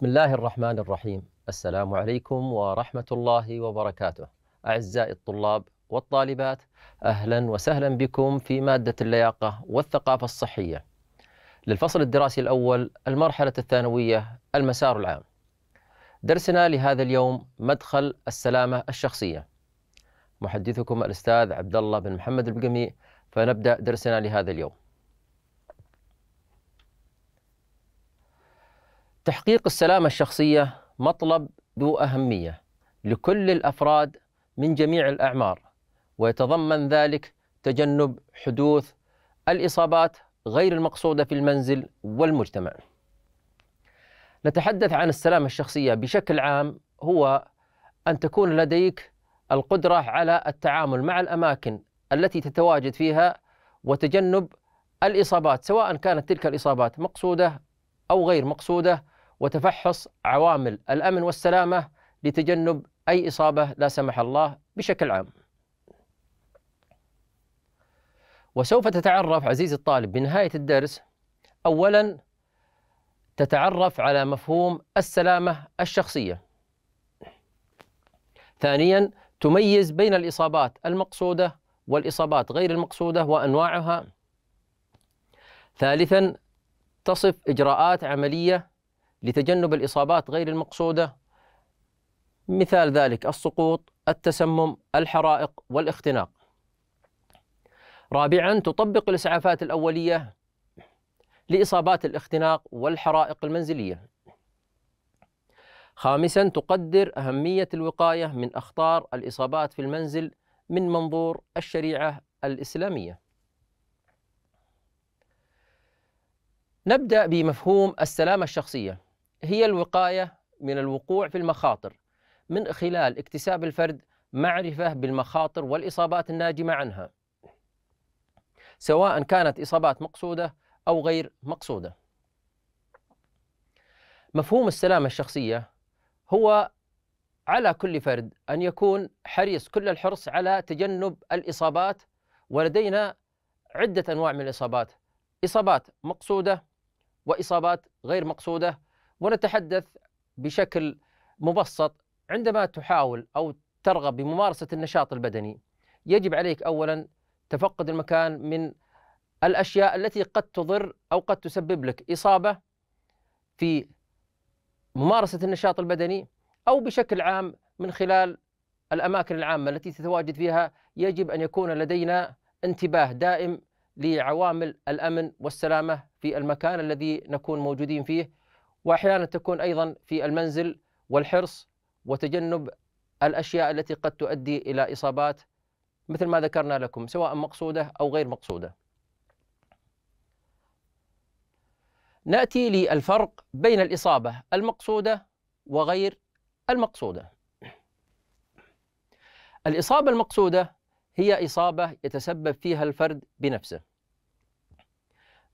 بسم الله الرحمن الرحيم السلام عليكم ورحمة الله وبركاته أعزائي الطلاب والطالبات أهلا وسهلا بكم في مادة اللياقة والثقافة الصحية للفصل الدراسي الأول المرحلة الثانوية المسار العام درسنا لهذا اليوم مدخل السلامة الشخصية محدثكم الأستاذ عبد الله بن محمد البقمي فنبدأ درسنا لهذا اليوم تحقيق السلامة الشخصية مطلب ذو أهمية لكل الأفراد من جميع الأعمار ويتضمن ذلك تجنب حدوث الإصابات غير المقصودة في المنزل والمجتمع. نتحدث عن السلامة الشخصية بشكل عام هو أن تكون لديك القدرة على التعامل مع الأماكن التي تتواجد فيها وتجنب الإصابات سواء كانت تلك الإصابات مقصودة أو غير مقصودة وتفحص عوامل الامن والسلامه لتجنب اي اصابه لا سمح الله بشكل عام. وسوف تتعرف عزيزي الطالب بنهايه الدرس اولا تتعرف على مفهوم السلامه الشخصيه. ثانيا تميز بين الاصابات المقصوده والاصابات غير المقصوده وانواعها. ثالثا تصف اجراءات عمليه لتجنب الإصابات غير المقصودة مثال ذلك السقوط التسمم الحرائق والاختناق رابعا تطبق الإسعافات الأولية لإصابات الاختناق والحرائق المنزلية خامسا تقدر أهمية الوقاية من أخطار الإصابات في المنزل من منظور الشريعة الإسلامية نبدأ بمفهوم السلامة الشخصية هي الوقاية من الوقوع في المخاطر من خلال اكتساب الفرد معرفة بالمخاطر والإصابات الناجمة عنها سواء كانت إصابات مقصودة أو غير مقصودة مفهوم السلامة الشخصية هو على كل فرد أن يكون حريص كل الحرص على تجنب الإصابات ولدينا عدة أنواع من الإصابات إصابات مقصودة وإصابات غير مقصودة ونتحدث بشكل مبسط عندما تحاول او ترغب بممارسه النشاط البدني يجب عليك اولا تفقد المكان من الاشياء التي قد تضر او قد تسبب لك اصابه في ممارسه النشاط البدني او بشكل عام من خلال الاماكن العامه التي تتواجد فيها يجب ان يكون لدينا انتباه دائم لعوامل الامن والسلامه في المكان الذي نكون موجودين فيه واحيانا تكون ايضا في المنزل والحرص وتجنب الاشياء التي قد تؤدي الى اصابات مثل ما ذكرنا لكم سواء مقصوده او غير مقصوده. ناتي للفرق بين الاصابه المقصوده وغير المقصوده. الاصابه المقصوده هي اصابه يتسبب فيها الفرد بنفسه.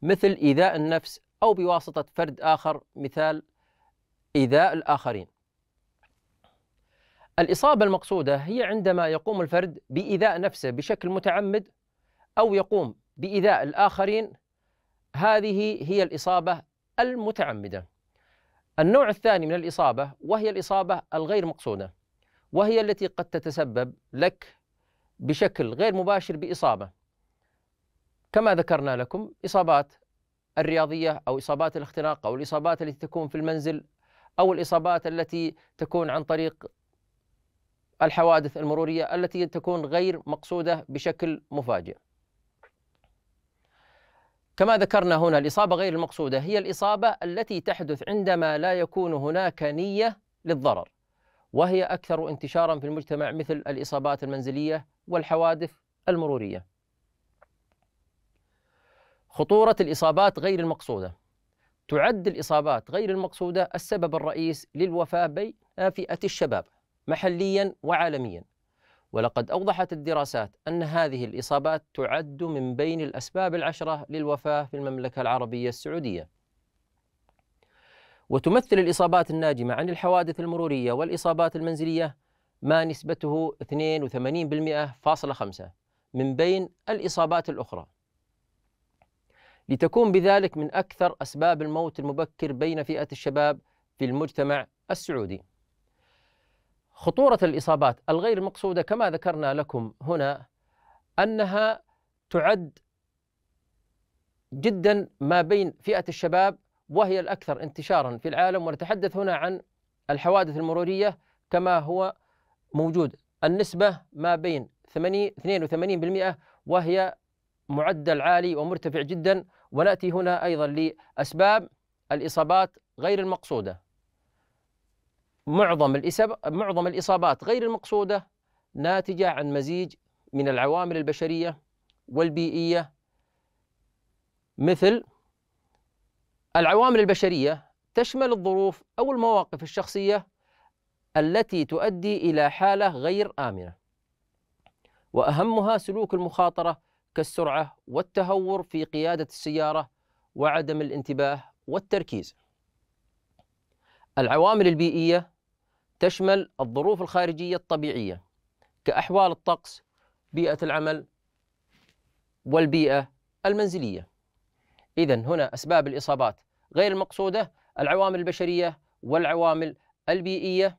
مثل ايذاء النفس أو بواسطة فرد آخر مثال إيذاء الآخرين الإصابة المقصودة هي عندما يقوم الفرد بإيذاء نفسه بشكل متعمد أو يقوم بإيذاء الآخرين هذه هي الإصابة المتعمدة النوع الثاني من الإصابة وهي الإصابة الغير مقصودة وهي التي قد تتسبب لك بشكل غير مباشر بإصابة كما ذكرنا لكم إصابات الرياضيه او اصابات الاختناق او الاصابات التي تكون في المنزل او الاصابات التي تكون عن طريق الحوادث المروريه التي تكون غير مقصوده بشكل مفاجئ. كما ذكرنا هنا الاصابه غير المقصوده هي الاصابه التي تحدث عندما لا يكون هناك نيه للضرر وهي اكثر انتشارا في المجتمع مثل الاصابات المنزليه والحوادث المروريه. خطورة الإصابات غير المقصودة تعد الإصابات غير المقصودة السبب الرئيس للوفاة بين فئة الشباب محليا وعالميا ولقد أوضحت الدراسات أن هذه الإصابات تعد من بين الأسباب العشرة للوفاة في المملكة العربية السعودية وتمثل الإصابات الناجمة عن الحوادث المرورية والإصابات المنزلية ما نسبته 82% فاصلة من بين الإصابات الأخرى لتكون بذلك من أكثر أسباب الموت المبكر بين فئة الشباب في المجتمع السعودي خطورة الإصابات الغير مقصودة كما ذكرنا لكم هنا أنها تعد جدا ما بين فئة الشباب وهي الأكثر انتشارا في العالم ونتحدث هنا عن الحوادث المرورية كما هو موجود النسبة ما بين 82% وهي معدل عالي ومرتفع جدا وناتي هنا ايضا لاسباب الاصابات غير المقصوده معظم معظم الاصابات غير المقصوده ناتجه عن مزيج من العوامل البشريه والبيئيه مثل العوامل البشريه تشمل الظروف او المواقف الشخصيه التي تؤدي الى حاله غير امنه واهمها سلوك المخاطره كالسرعة والتهور في قيادة السيارة وعدم الانتباه والتركيز. العوامل البيئية تشمل الظروف الخارجية الطبيعية كأحوال الطقس، بيئة العمل، والبيئة المنزلية. إذا هنا أسباب الإصابات غير المقصودة العوامل البشرية والعوامل البيئية.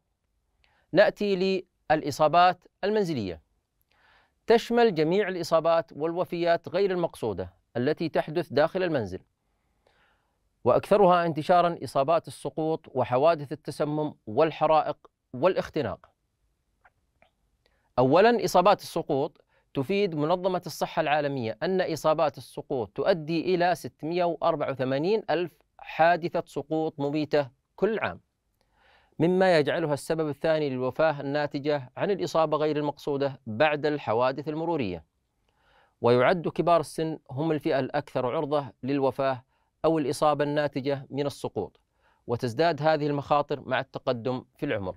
نأتي للإصابات المنزلية. تشمل جميع الإصابات والوفيات غير المقصودة التي تحدث داخل المنزل وأكثرها انتشارا إصابات السقوط وحوادث التسمم والحرائق والاختناق أولا إصابات السقوط تفيد منظمة الصحة العالمية أن إصابات السقوط تؤدي إلى 684 ألف حادثة سقوط مميتة كل عام مما يجعلها السبب الثاني للوفاة الناتجة عن الإصابة غير المقصودة بعد الحوادث المرورية ويعد كبار السن هم الفئة الأكثر عرضة للوفاة أو الإصابة الناتجة من السقوط وتزداد هذه المخاطر مع التقدم في العمر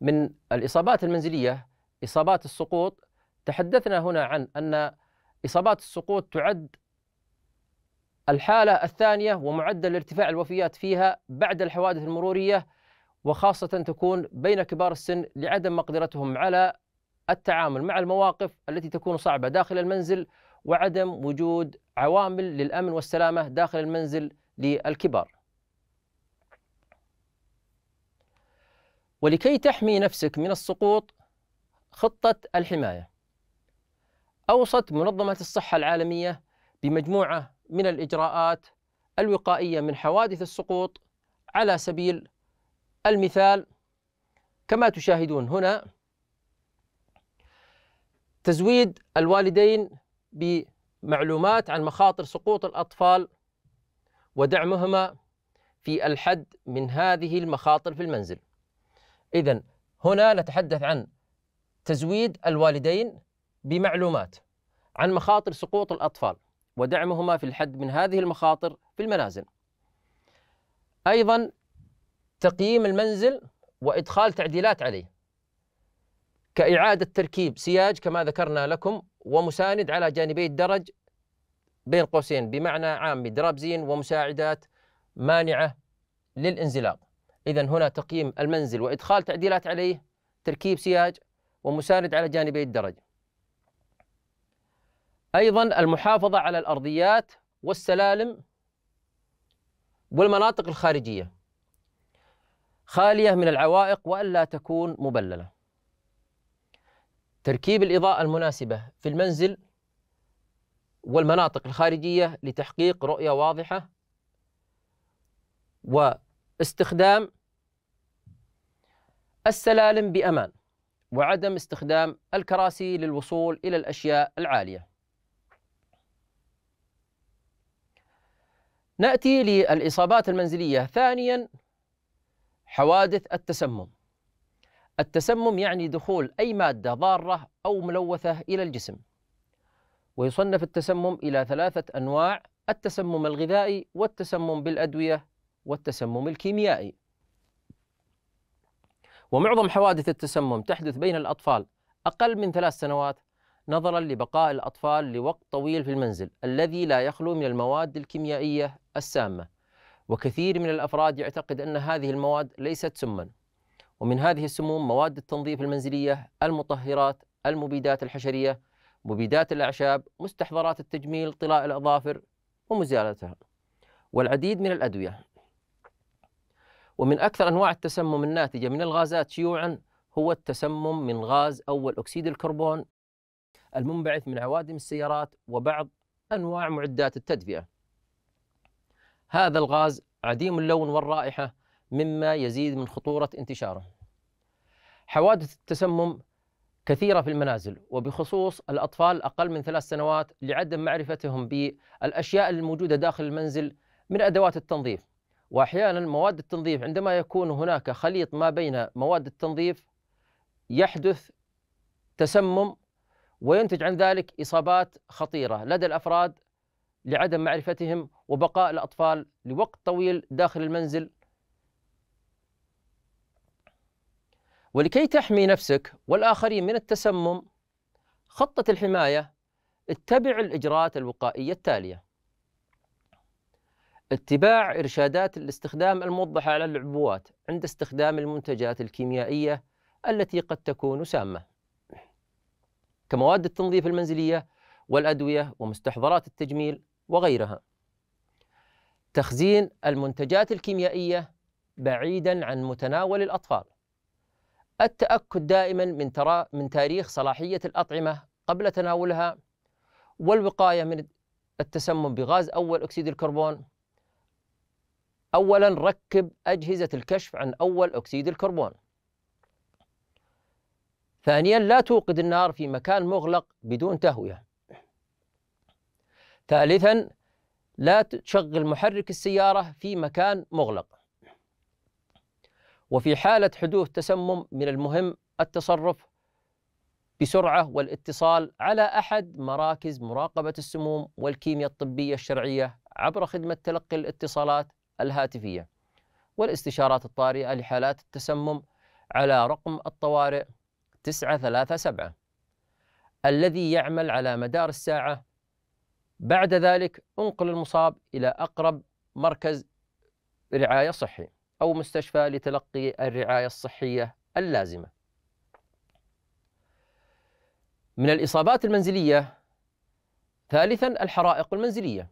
من الإصابات المنزلية إصابات السقوط تحدثنا هنا عن أن إصابات السقوط تعد الحالة الثانية ومعدل ارتفاع الوفيات فيها بعد الحوادث المرورية وخاصة تكون بين كبار السن لعدم مقدرتهم على التعامل مع المواقف التي تكون صعبة داخل المنزل وعدم وجود عوامل للأمن والسلامة داخل المنزل للكبار ولكي تحمي نفسك من السقوط خطة الحماية أوصت منظمة الصحة العالمية بمجموعة من الإجراءات الوقائية من حوادث السقوط على سبيل المثال كما تشاهدون هنا تزويد الوالدين بمعلومات عن مخاطر سقوط الأطفال ودعمهما في الحد من هذه المخاطر في المنزل إذا هنا نتحدث عن تزويد الوالدين بمعلومات عن مخاطر سقوط الأطفال ودعمهما في الحد من هذه المخاطر في المنازل. ايضا تقييم المنزل وادخال تعديلات عليه. كاعاده تركيب سياج كما ذكرنا لكم ومساند على جانبي الدرج بين قوسين بمعنى عام درابزين ومساعدات مانعه للانزلاق. اذا هنا تقييم المنزل وادخال تعديلات عليه تركيب سياج ومساند على جانبي الدرج. أيضا المحافظة على الأرضيات والسلالم والمناطق الخارجية خالية من العوائق وألا تكون مبللة تركيب الإضاءة المناسبة في المنزل والمناطق الخارجية لتحقيق رؤية واضحة واستخدام السلالم بأمان وعدم استخدام الكراسي للوصول إلى الأشياء العالية ناتي للاصابات المنزليه ثانيا حوادث التسمم التسمم يعني دخول اي ماده ضاره او ملوثه الى الجسم ويصنف التسمم الى ثلاثه انواع التسمم الغذائي والتسمم بالادويه والتسمم الكيميائي ومعظم حوادث التسمم تحدث بين الاطفال اقل من ثلاث سنوات نظرا لبقاء الأطفال لوقت طويل في المنزل الذي لا يخلو من المواد الكيميائية السامة وكثير من الأفراد يعتقد أن هذه المواد ليست سما ومن هذه السموم مواد التنظيف المنزلية المطهرات المبيدات الحشرية مبيدات الأعشاب مستحضرات التجميل طلاء الأظافر ومزالتها والعديد من الأدوية ومن أكثر أنواع التسمم الناتجة من الغازات شيوعا هو التسمم من غاز أول أكسيد الكربون المنبعث من عوادم السيارات وبعض أنواع معدات التدفئة هذا الغاز عديم اللون والرائحة مما يزيد من خطورة انتشاره حوادث التسمم كثيرة في المنازل وبخصوص الأطفال اقل من ثلاث سنوات لعدم معرفتهم بالأشياء الموجودة داخل المنزل من أدوات التنظيف وأحيانا مواد التنظيف عندما يكون هناك خليط ما بين مواد التنظيف يحدث تسمم وينتج عن ذلك اصابات خطيره لدى الافراد لعدم معرفتهم وبقاء الاطفال لوقت طويل داخل المنزل ولكي تحمي نفسك والاخرين من التسمم خطه الحمايه اتبع الاجراءات الوقائيه التاليه اتباع ارشادات الاستخدام الموضحه على العبوات عند استخدام المنتجات الكيميائيه التي قد تكون سامه كمواد التنظيف المنزلية والأدوية ومستحضرات التجميل وغيرها تخزين المنتجات الكيميائية بعيدا عن متناول الأطفال التأكد دائما من, ترا من تاريخ صلاحية الأطعمة قبل تناولها والوقاية من التسمم بغاز أول أكسيد الكربون أولا ركب أجهزة الكشف عن أول أكسيد الكربون ثانيا لا توقد النار في مكان مغلق بدون تهوية ثالثا لا تشغل محرك السيارة في مكان مغلق وفي حالة حدوث تسمم من المهم التصرف بسرعة والاتصال على أحد مراكز مراقبة السموم والكيمياء الطبية الشرعية عبر خدمة تلقي الاتصالات الهاتفية والاستشارات الطارئة لحالات التسمم على رقم الطوارئ تسعة ثلاثة سبعة الذي يعمل على مدار الساعة بعد ذلك انقل المصاب إلى أقرب مركز رعاية صحي أو مستشفى لتلقي الرعاية الصحية اللازمة من الإصابات المنزلية ثالثا الحرائق المنزلية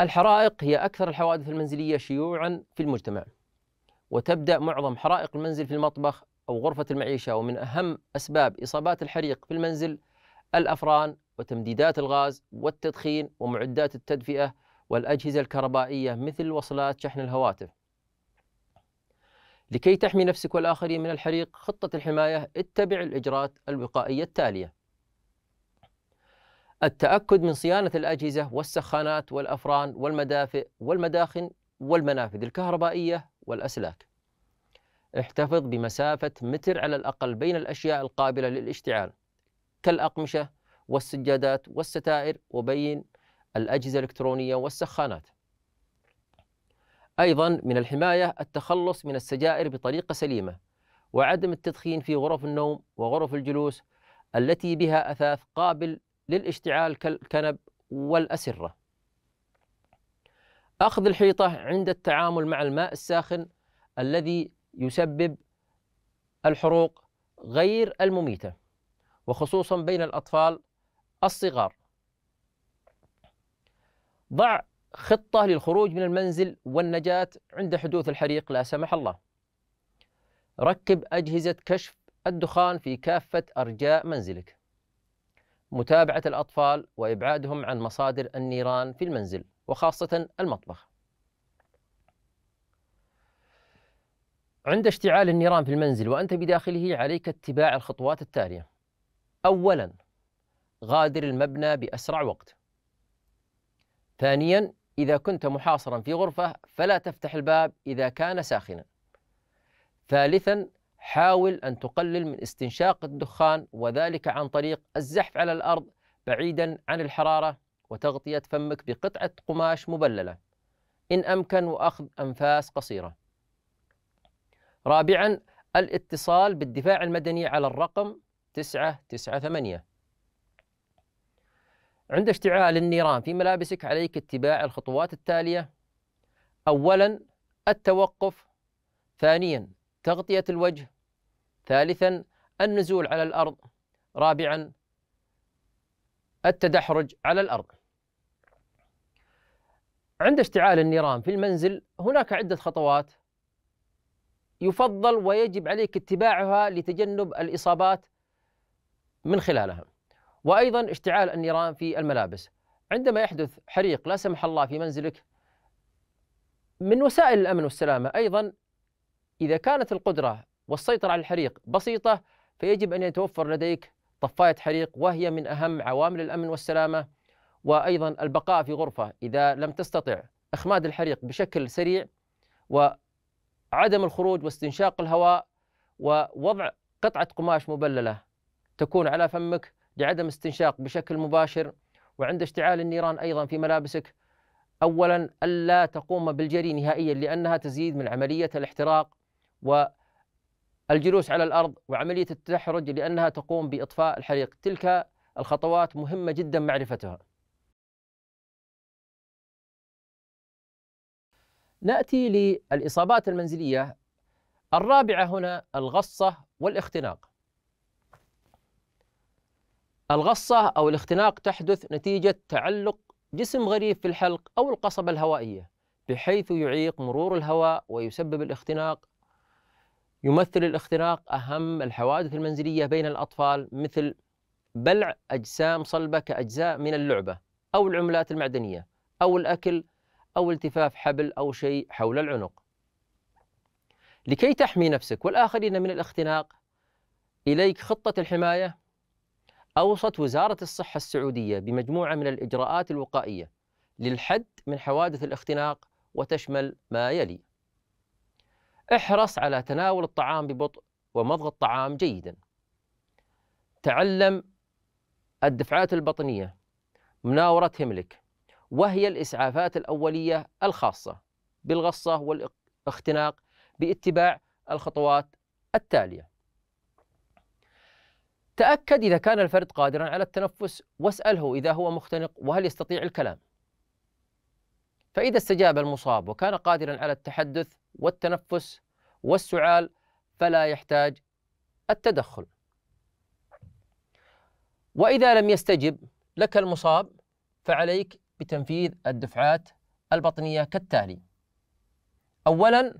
الحرائق هي أكثر الحوادث المنزلية شيوعا في المجتمع وتبدأ معظم حرائق المنزل في المطبخ أو غرفة المعيشة ومن أهم أسباب إصابات الحريق في المنزل الأفران وتمديدات الغاز والتدخين ومعدات التدفئة والأجهزة الكهربائية مثل وصلات شحن الهواتف لكي تحمي نفسك والآخرين من الحريق خطة الحماية اتبع الإجراءات الوقائية التالية التأكد من صيانة الأجهزة والسخانات والأفران والمدافئ والمداخن والمنافذ الكهربائية والأسلاك احتفظ بمسافة متر على الأقل بين الأشياء القابلة للاشتعال كالأقمشة والسجادات والستائر وبين الأجهزة الإلكترونية والسخانات أيضا من الحماية التخلص من السجائر بطريقة سليمة وعدم التدخين في غرف النوم وغرف الجلوس التي بها أثاث قابل للاشتعال كالكنب والأسرة أخذ الحيطة عند التعامل مع الماء الساخن الذي يسبب الحروق غير المميتة وخصوصا بين الأطفال الصغار ضع خطة للخروج من المنزل والنجاة عند حدوث الحريق لا سمح الله ركب أجهزة كشف الدخان في كافة أرجاء منزلك متابعة الأطفال وإبعادهم عن مصادر النيران في المنزل وخاصة المطبخ عند اشتعال النيران في المنزل وأنت بداخله عليك اتباع الخطوات التالية أولا غادر المبنى بأسرع وقت ثانيا إذا كنت محاصرا في غرفة فلا تفتح الباب إذا كان ساخنا ثالثا حاول أن تقلل من استنشاق الدخان وذلك عن طريق الزحف على الأرض بعيدا عن الحرارة وتغطية فمك بقطعة قماش مبللة إن أمكن وأخذ أنفاس قصيرة رابعا الاتصال بالدفاع المدني على الرقم 998 عند اشتعال النيران في ملابسك عليك اتباع الخطوات التالية أولا التوقف ثانيا تغطية الوجه ثالثا النزول على الأرض رابعا التدحرج على الأرض عند اشتعال النيران في المنزل هناك عدة خطوات يفضل ويجب عليك اتباعها لتجنب الإصابات من خلالها وأيضا اشتعال النيران في الملابس عندما يحدث حريق لا سمح الله في منزلك من وسائل الأمن والسلامة أيضا إذا كانت القدرة والسيطرة على الحريق بسيطة فيجب أن يتوفر لديك طفاية حريق وهي من أهم عوامل الأمن والسلامة وأيضا البقاء في غرفة إذا لم تستطع إخماد الحريق بشكل سريع و عدم الخروج واستنشاق الهواء ووضع قطعة قماش مبللة تكون على فمك لعدم استنشاق بشكل مباشر وعند اشتعال النيران أيضا في ملابسك أولا ألا تقوم بالجري نهائيا لأنها تزيد من عملية الاحتراق والجلوس على الأرض وعملية التدحرج لأنها تقوم بإطفاء الحريق تلك الخطوات مهمة جدا معرفتها ناتي للاصابات المنزليه الرابعه هنا الغصه والاختناق. الغصه او الاختناق تحدث نتيجه تعلق جسم غريب في الحلق او القصبه الهوائيه بحيث يعيق مرور الهواء ويسبب الاختناق. يمثل الاختناق اهم الحوادث المنزليه بين الاطفال مثل بلع اجسام صلبه كاجزاء من اللعبه او العملات المعدنيه او الاكل أو التفاف حبل أو شيء حول العنق لكي تحمي نفسك والآخرين من الاختناق إليك خطة الحماية أوصت وزارة الصحة السعودية بمجموعة من الإجراءات الوقائية للحد من حوادث الاختناق وتشمل ما يلي احرص على تناول الطعام ببطء ومضغ الطعام جيدا تعلم الدفعات البطنية مناورة هملك وهي الإسعافات الأولية الخاصة بالغصة والاختناق باتباع الخطوات التالية تأكد إذا كان الفرد قادرا على التنفس واسأله إذا هو مختنق وهل يستطيع الكلام فإذا استجاب المصاب وكان قادرا على التحدث والتنفس والسعال فلا يحتاج التدخل وإذا لم يستجب لك المصاب فعليك بتنفيذ الدفعات البطنية كالتالي أولا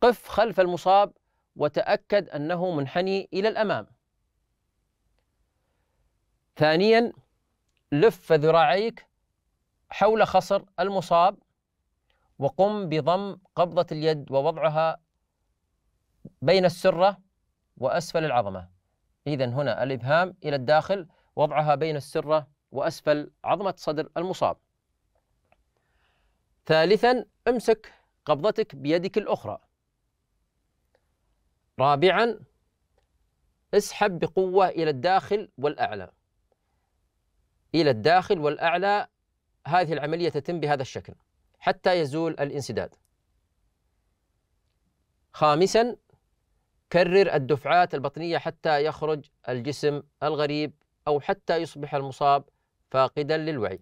قف خلف المصاب وتأكد أنه منحني إلى الأمام ثانيا لف ذراعيك حول خصر المصاب وقم بضم قبضة اليد ووضعها بين السرة وأسفل العظمة إذا هنا الإبهام إلى الداخل وضعها بين السرة وأسفل عظمة صدر المصاب ثالثا امسك قبضتك بيدك الأخرى رابعا اسحب بقوة إلى الداخل والأعلى إلى الداخل والأعلى هذه العملية تتم بهذا الشكل حتى يزول الانسداد خامسا كرر الدفعات البطنية حتى يخرج الجسم الغريب أو حتى يصبح المصاب فاقدا للوعي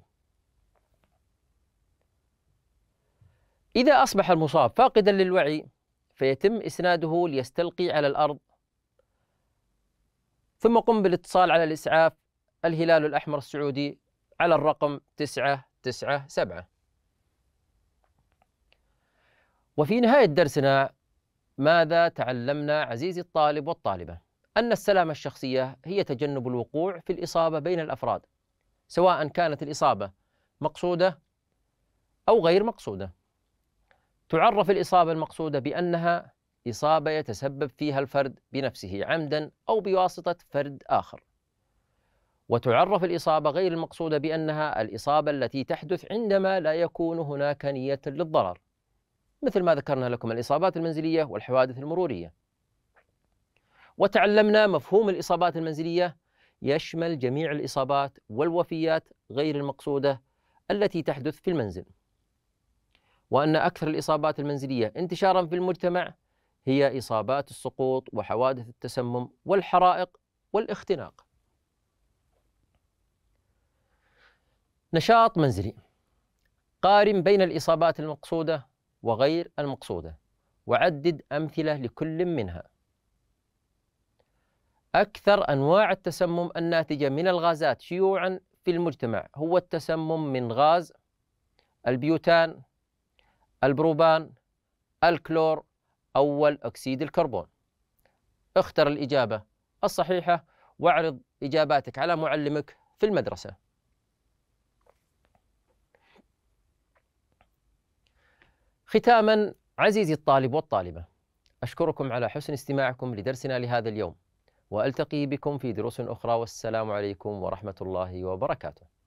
إذا أصبح المصاب فاقدا للوعي فيتم إسناده ليستلقي على الأرض ثم قم بالاتصال على الإسعاف الهلال الأحمر السعودي على الرقم 997 وفي نهاية درسنا ماذا تعلمنا عزيزي الطالب والطالبة؟ أن السلامة الشخصية هي تجنب الوقوع في الإصابة بين الأفراد سواء كانت الإصابة مقصودة أو غير مقصودة تعرف الإصابة المقصودة بأنها إصابة يتسبب فيها الفرد بنفسه عمدا أو بواسطة فرد آخر وتعرف الإصابة غير المقصودة بأنها الإصابة التي تحدث عندما لا يكون هناك نية للضرر مثل ما ذكرنا لكم الإصابات المنزلية والحوادث المرورية وتعلمنا مفهوم الإصابات المنزلية يشمل جميع الإصابات والوفيات غير المقصودة التي تحدث في المنزل وأن أكثر الإصابات المنزلية انتشارا في المجتمع هي إصابات السقوط وحوادث التسمم والحرائق والاختناق نشاط منزلي قارن بين الإصابات المقصودة وغير المقصودة وعدد أمثلة لكل منها أكثر أنواع التسمم الناتجة من الغازات شيوعا في المجتمع هو التسمم من غاز البيوتان البروبان الكلور أول أكسيد الكربون اختر الإجابة الصحيحة واعرض إجاباتك على معلمك في المدرسة ختاما عزيزي الطالب والطالبة أشكركم على حسن استماعكم لدرسنا لهذا اليوم والتقي بكم في دروس اخرى والسلام عليكم ورحمه الله وبركاته